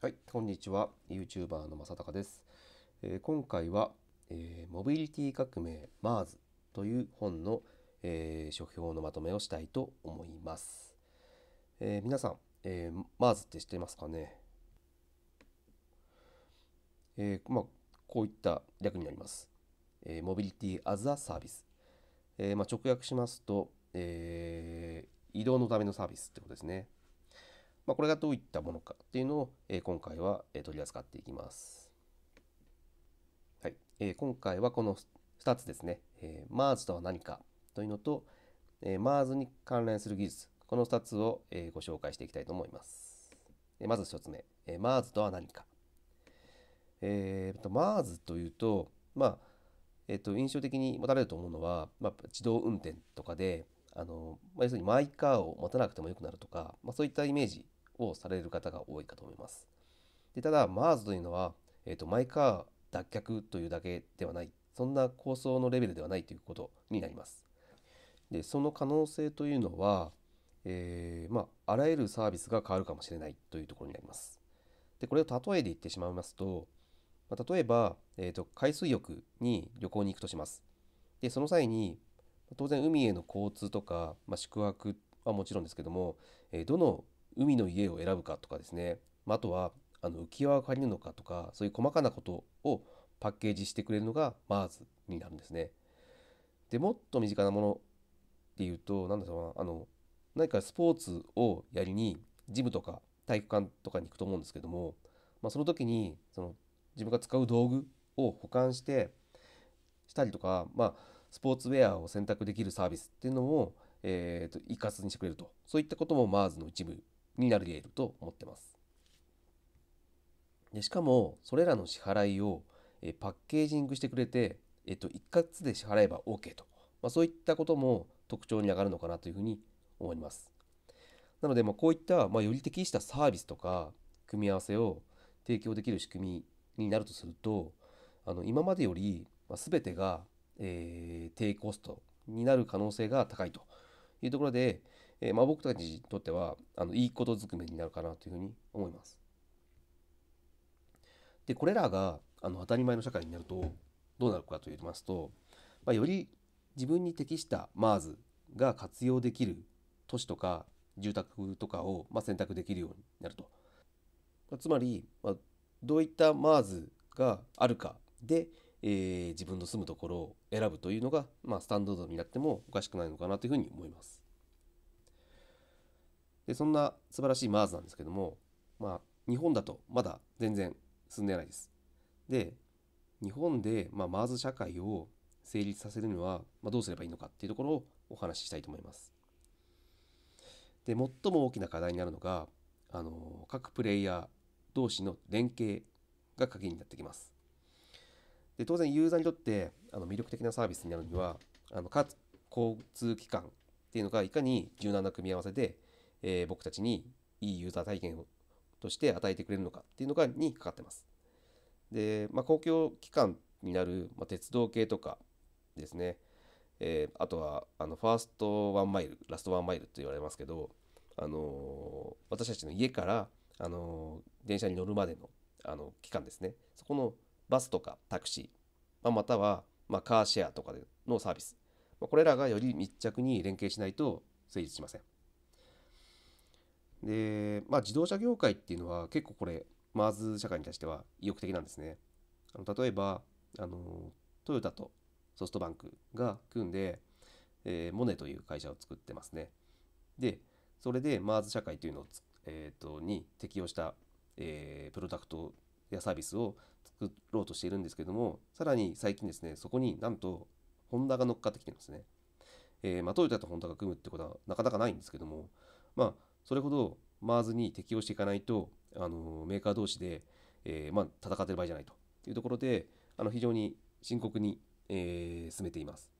はい、こんにちは。YouTuber の正隆です。えー、今回は、えー、モビリティ革命 MARS という本の、えー、書評のまとめをしたいと思います。え皆さん、えー、MARS って知ってますかね、えまあ、こういった略になります。えモビリティ・アザア・サービス。えまあ、直訳しますと、え移動のためのサービスってことですね。まあ、これがどういったものかっていうのを、え今回は、え取り扱っていきます。はいえ今回はこの2つですね、えー、MERS とは何かというのと、えー、MERS に関連する技術、この2つを、えご紹介していきたいと思います。えまず1つ目、えー、MERS とは何か。えーと MERS というと、まあえっと印象的に持たれると思うのは、まあ、自動運転とかであの、まあ、要するにマイカーを持たなくてもよくなるとか、まあ、そういったイメージをされる方が多いかと思います。でただ m e r s というのは、えーと、マイカー脱却というだけではないそんな構想のレベルではないということになります。でその可能性というのは、えー、まあ、あらゆるサービスが変わるかもしれないというところになります。でこれを例えで言ってしまいますと、まあ、例えば、えーと、と海水浴に旅行に行くとします。でその際に当然海への交通とか、まあ、宿泊はもちろんですけども、えー、どの海の家を選ぶかとかですね、まあ、とはあの浮き輪を借りるのかとかそういう細かなことをパッケージしてくれるのが MARS になるんですね。でもっと身近なものっていうと何だろうなあの何かスポーツをやりにジムとか体育館とかに行くと思うんですけども、まあ、その時にその自分が使う道具を保管してしたりとか、まあ、スポーツウェアを選択できるサービスっていうのも、えーと、と一括にしてくれるとそういったことも MARS の一部になり得ると思ってます。でしかもそれらの支払いをえパッケージングしてくれて、えっと、一括で支払えば OK と、まあ、そういったことも特徴に上がるのかなというふうに思います。なので、まあ、こういった、まあ、より適したサービスとか組み合わせを提供できる仕組みになるとするとあの今までより、まあ、全てが、えー、低コストになる可能性が高いというところで、えー、まあ、僕たちにとってはあのいいことづくめになるかなというふうに思います。でこれらがあの当たり前の社会になるとどうなるかといいますと、まあ、より自分に適した m ー r s が活用できる都市とか住宅とかを、ま選択できるようになると。つまり、まどういった m ー r s があるかで、えー、自分の住むところを選ぶというのが、まあ、スタンダードになってもおかしくないのかなというふうに思います。でそんな素晴らしい MERS なんですけども、まあ、日本だとまだ全然進んでないです。で日本で、まあ、MERS 社会を成立させるには、まあ、どうすればいいのかっていうところをお話ししたいと思います。で最も大きな課題になるのがあの各プレイヤー同士の連携が鍵になってきます。で当然ユーザーにとってあの魅力的なサービスになるにはあのかつ交通機関っていうのがいかに柔軟な組み合わせでえー、僕たちにいいユーザー体験をとして与えてくれるのかっていうのがにかかってます。で、まあ、公共機関になる、まあ、鉄道系とかですね、えー、あとはあのファーストワンマイルラストワンマイルと言われますけど、あのー、私たちの家から、あのー、電車に乗るまでのあの期間ですねそこのバスとかタクシー、まあ、または、まあ、カーシェアとかでのサービス、まあ、これらがより密着に連携しないと成立しません。で、まあ、自動車業界っていうのは結構これマーズ社会に対しては意欲的なんですね。あの例えばあのトヨタとソフトバンクが組んで、えー、モネという会社を作ってますね。でそれでマーズ社会というのを、えーと、とに適用した、えー、プロダクトやサービスを作ろうとしているんですけどもさらに最近ですねそこになんとホンダが乗っかってきてますね。えー、まあ、トヨタとホンダが組むってことはなかなかないんですけども、まあ、それほど MERS に適応していかないとあのメーカー同士で、えー、まあ、戦ってる場合じゃないというところであの非常に深刻に、えー、進めています。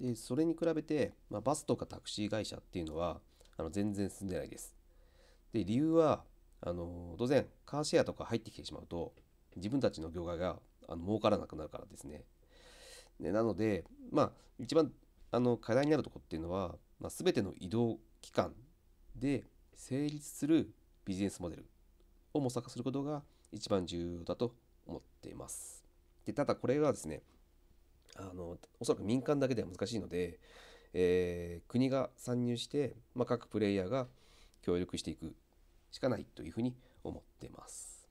でそれに比べて、まあ、バスとかタクシー会社っていうのはあの全然進んでないです。で理由はあの当然カーシェアとか入ってきてしまうと自分たちの業界があの儲からなくなるからですね。でなのでまあ一番あの課題になるとこっていうのは、まあ、全ての移動期間で成立するビジネスモデルを模索することが一番重要だと思っています。でただこれはですねあのおそらく民間だけでは難しいので、えー、国が参入して、まあ、各プレイヤーが協力していくしかないというふうに思っています。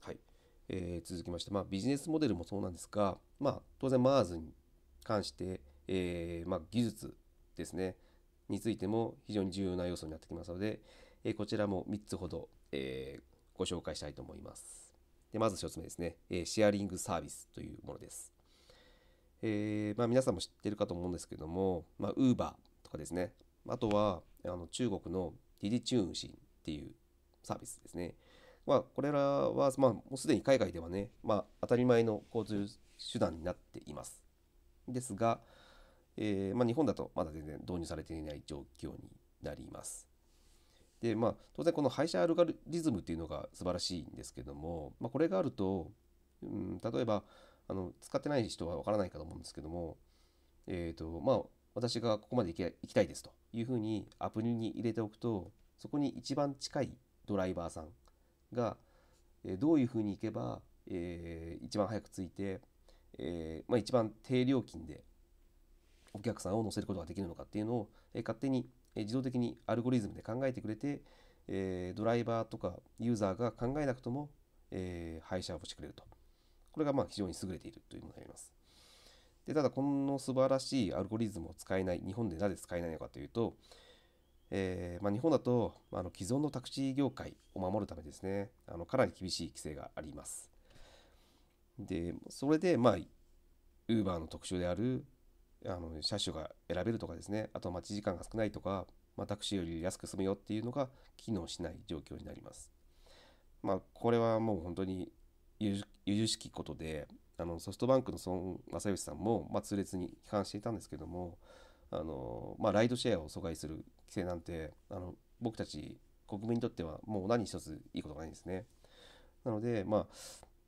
はい、えー、続きまして、まあ、ビジネスモデルもそうなんですが、まあ、当然 MARS に関して、えーまあ、技術ですねについても非常に重要な要素になってきますので、えこちらも3つほど、えご紹介したいと思います。でまず1つ目ですね、えシェアリングサービスというものです。えー、まあ、皆さんも知ってるかと思うんですけども、まあ、Uber とかですね、あとはあの中国のディディチューンシンっていうサービスですね。まあ、これらは、まあ、もうすでに海外ではね、まあ、当たり前の交通手段になっています。ですが、えー、まあ、日本だとまだ全然導入されていない状況になります。でまあ、当然この廃車アルガリズムっていうのが素晴らしいんですけども、まあ、これがあると、うん、例えばあの使ってない人はわからないかと思うんですけども、えーとまあ、私がここまで行きたいですというふうにアプリに入れておくとそこに一番近いドライバーさんが、えどういうふうに行けば、えー、一番早く着いて、えー、まあ、一番低料金でお客さんを乗せることができるのかっていうのを、え勝手に、え自動的にアルゴリズムで考えてくれて、えドライバーとかユーザーが考えなくとも、え配車をしてくれると。これがまあ非常に優れているというものになります。でただこの素晴らしいアルゴリズムを使えない日本でなぜ使えないのかというと、えー、まあ、日本だと、まあ、の既存のタクシー業界を守るためですねあのかなり厳しい規制があります。でそれでまあ Uber の特徴であるあの車種が選べるとかですねあと待ち時間が少ないとか、まあ、タクシーより安く済むよっていうのが機能しない状況になります。まあ、これはもう本当に由々しきことであのソフトバンクの孫正義さんも、まあ、痛烈に批判していたんですけどもあの、まあ、ライドシェアを阻害する規制なんてあの僕たち国民にとってはもう何一ついいことがないんですね。なので、まあ、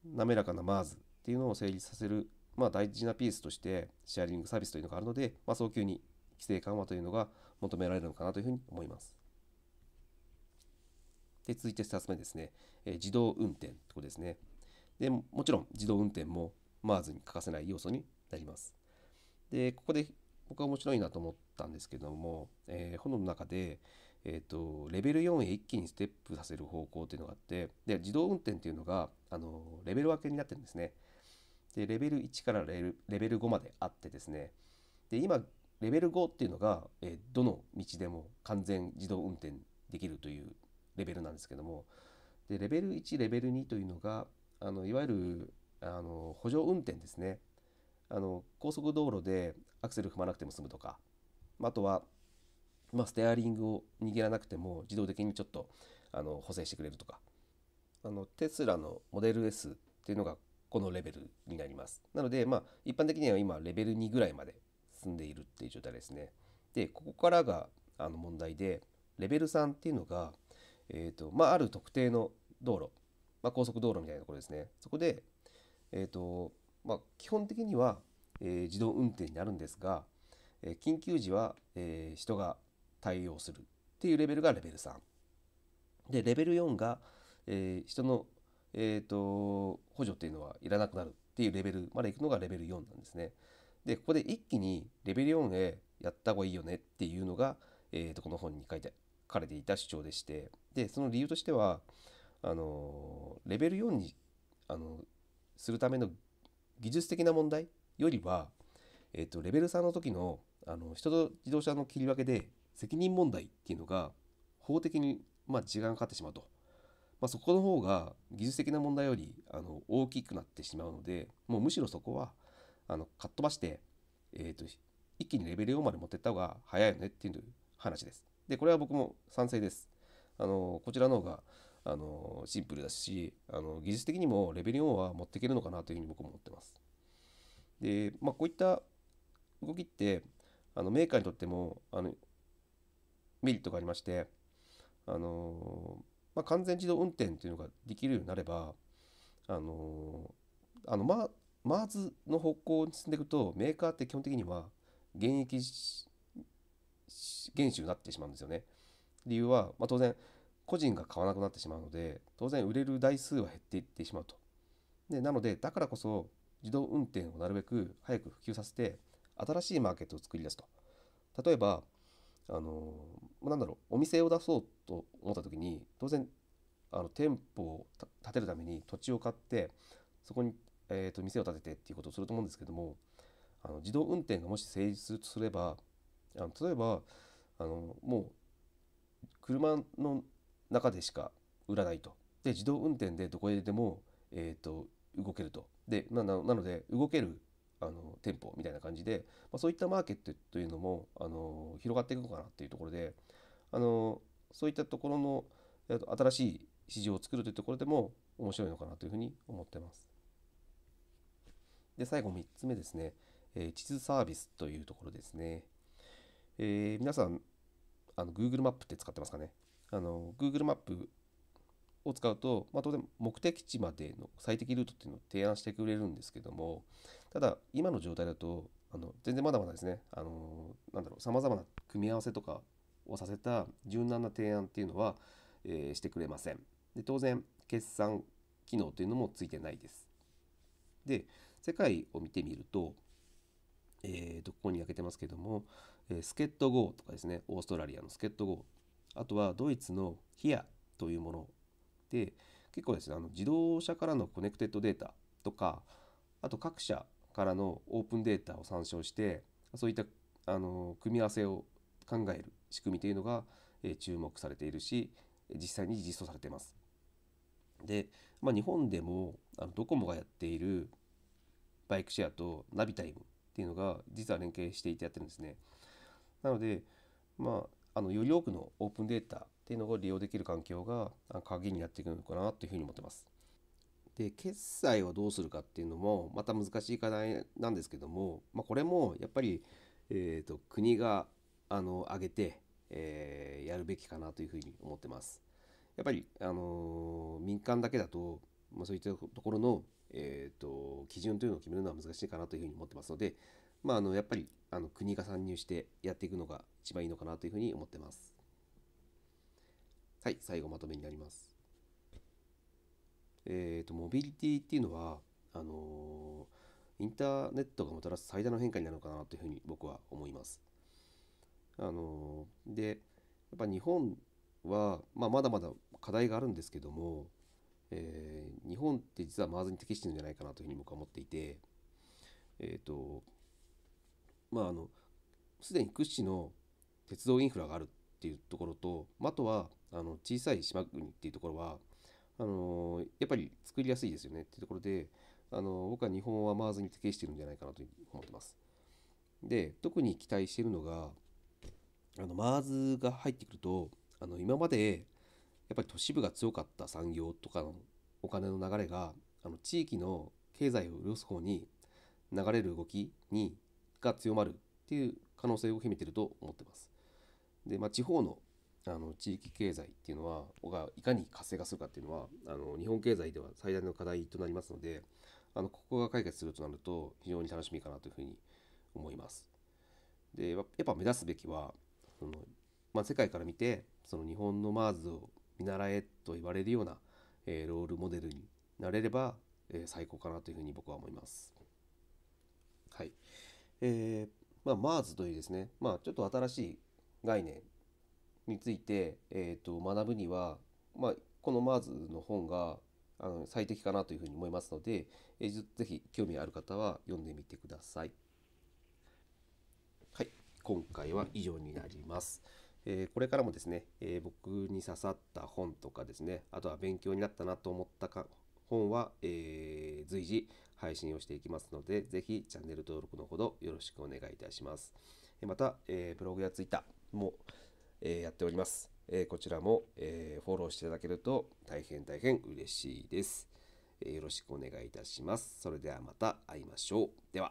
滑らかな m ー r s っていうのを成立させるまあ、大事なピースとしてシェアリングサービスというのがあるので、まあ、早急に規制緩和というのが求められるのかなというふうに思います。で続いて2つ目ですね、えー、自動運転ということですね。でもちろん自動運転も MARS に欠かせない要素になります。でここで僕は面白いなと思ったんですけども、えー、本の中で、えーと、レベル4へ一気にステップさせる方向というのがあってで自動運転というのがあのレベル分けになってるんですね。でレベル1からレベル5まであってですねで今レベル5っていうのが、えどの道でも完全自動運転できるというレベルなんですけどもでレベル1レベル2というのがあのいわゆるあの補助運転ですねあの高速道路でアクセル踏まなくても済むとかあとは、まあ、ステアリングを握らなくても自動的にちょっとあの補正してくれるとかあのテスラのモデル S っていうのがこのレベルになります。なので、まあ、一般的には今、レベル2ぐらいまで進んでいるっていう状態ですね。で、ここからがあの問題で、レベル3っていうのが、えと、まあ、ある特定の道路、まあ、高速道路みたいなところですね。そこで、えっ、と、まあ、基本的には、え自動運転になるんですが、え緊急時は、え人が対応するっていうレベルがレベル3。で、レベル4が、え人のえーと、補助っていうのはいらなくなるっていうレベルまでいくのがレベル4なんですね。でここで一気にレベル4へやった方がいいよねっていうのが、えー、とこの本に書いて書かれていた主張でしてでその理由としてはあのレベル4にあのするための技術的な問題よりは、えー、とレベル3の時のあの人と自動車の切り分けで責任問題っていうのが法的に、まあ、時間がかかってしまうと。まあ、そこの方が技術的な問題よりあの大きくなってしまうのでもうむしろそこはあのかっ飛ばして、えーと、一気にレベル4まで持っていった方が早いよねっていう話です。でこれは僕も賛成です。あのこちらの方があのシンプルだしあの技術的にもレベル4は持っていけるのかなというふうに僕も思ってます。で、まあ、こういった動きってあのメーカーにとってもあのメリットがありましてあのーまあ、完全自動運転っていうのができるようになればあのー、あのマーズの方向に進んでいくとメーカーって基本的には現役原種になってしまうんですよね。理由は、まあ、当然個人が買わなくなってしまうので当然売れる台数は減っていってしまうと。でなのでだからこそ自動運転をなるべく早く普及させて新しいマーケットを作り出すと。例えばあのなんだろうお店を出そうと思った時に当然あの店舗を建てるために土地を買ってそこに、えー、と店を建ててっていうことをすると思うんですけどもあの自動運転がもし成立するとすればあの例えばあのもう車の中でしか売らないとで自動運転でどこへでも、えー、と動けるとでなので動けるあの店舗みたいな感じで、まあ、そういったマーケットというのもあの広がっていくのかなっていうところであのそういったところの新しい市場を作るというところでも面白いのかなというふうに思ってます。で最後3つ目ですね、えー、地図サービスというところですね。えー、皆さんあの Google マップって使ってますかねあの ?Google マップを使うと、まあ、当然目的地までの最適ルートっていうのを提案してくれるんですけども、ただ今の状態だとあの全然まだまだですねあのなんだろうさまざまな組み合わせとかをさせた柔軟な提案っていうのは、えー、してくれませんで当然決算機能というのもついてないですで世界を見てみると,、えー、とここに開けてますけども、えー、スケット GO とかですねオーストラリアのスケット GO あとはドイツの HIA というもので結構ですねあの自動車からのコネクテッドデータとかあと各社からのオープンデータを参照してそういったあの組み合わせを考える仕組みというのが、え注目されているし実際に実装されています。で、まあ、日本でもあのドコモがやっているバイクシェアとナビタイムっていうのが実は連携していてやってるんですね。なので、まあ、あのより多くのオープンデータっていうのを利用できる環境が鍵になっていくのかなというふうに思ってます。で決済はどうするかっていうのもまた難しい課題なんですけども、まあ、これもやっぱり、えーと、国があの上げて、えー、やるべきかなというふうに思ってます。やっぱり、あのー、民間だけだと、まあ、そういったところの、えーと、と基準というのを決めるのは難しいかなというふうに思ってますので、まあ、あのやっぱりあの国が参入してやっていくのが一番いいのかなというふうに思ってます。はい、最後まとめになります。えーと、モビリティっていうのはあのー、インターネットがもたらす最大の変化になるのかなというふうに僕は思います。あのー、でやっぱ日本は、まあ、まだまだ課題があるんですけども、えー、日本って実はマーズに適してるんじゃないかなというふうに僕は思っていてえっ、とまああのすでに屈指の鉄道インフラがあるっていうところとあとはあの小さい島国っていうところはあのやっぱり作りやすいですよねっていうところで、あの僕は日本はマーズに適してるんじゃないかなと思ってます。で特に期待してるのがあのマーズが入ってくるとあの今までやっぱり都市部が強かった産業とかのお金の流れがあの地域の経済を潤す方に流れる動きにが強まるっていう可能性を秘めてると思ってます。で、まあ、地方のあの地域経済っていうのはがいかに活性化するかっていうのはあの日本経済では最大の課題となりますのであのここが解決するとなると非常に楽しみかなというふうに思います。でやっぱ目指すべきはその、まあ、世界から見てその日本の MARS を見習えと言われるような、えー、ロールモデルになれれば、えー、最高かなというふうに僕は思います。はい。えー、まあ、マーズというですね、まあ、ちょっと新しい概念について、えー、と学ぶには、まあ、この MARS の本があの最適かなというふうに思いますので、えー、ぜひ興味ある方は読んでみてください。はい、今回は以上になります。えー、これからもですね、えー、僕に刺さった本とかですね、あとは勉強になったなと思ったか本は、えー、随時配信をしていきますので、ぜひチャンネル登録のほどよろしくお願いいたします。また、えブログや Twitter もえやっております。えこちらも、えフォローしていただけると大変大変嬉しいです。えよろしくお願いいたします。それではまた会いましょう。では。